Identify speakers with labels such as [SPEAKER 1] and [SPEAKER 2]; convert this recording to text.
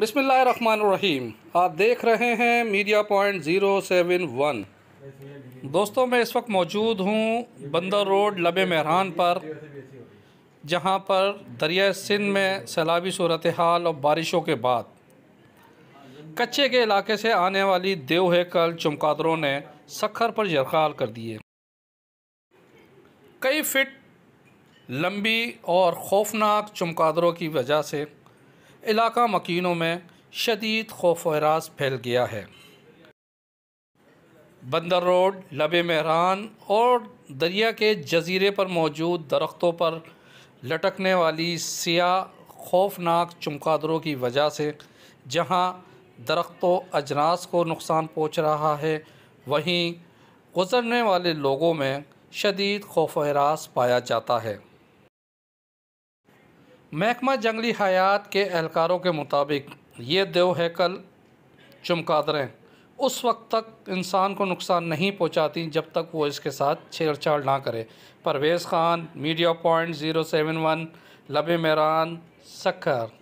[SPEAKER 1] बिसमीम आप देख रहे हैं media point zero seven one दोस्तों मैं इस वक्त मौजूद हूँ बंदर रोड लब महरान पर जहाँ पर दरिया सिंध में सैलाबी सूरत हाल और बारिशों के बाद कच्चे के इलाके से आने वाली देव कल चमकादरों ने सखर पर जरख़ाल कर दिए कई फिट लंबी और खौफनाक चमकादरों की वजह से इलाका मकिनों में शदीद खौफ हरास फैल गया है बंदर रोड लब महरान और दरिया के जजीरे पर मौजूद दरख्तों पर लटकने वाली सियाह खौफनाक चमकादरों की वजह से जहां दरख्तों अजनास को नुकसान पहुंच रहा है वहीं गुज़रने वाले लोगों में शदीद खौफ हरास पाया जाता है महकमा जंगली हयात के एहलकारों के मुताबिक ये देव हैकल चमकादरें उस वक्त तक इंसान को नुकसान नहीं पहुंचाती जब तक वो इसके साथ छेड़छाड़ ना करे Parvez Khan media point zero seven one Labe Mehran Sukkur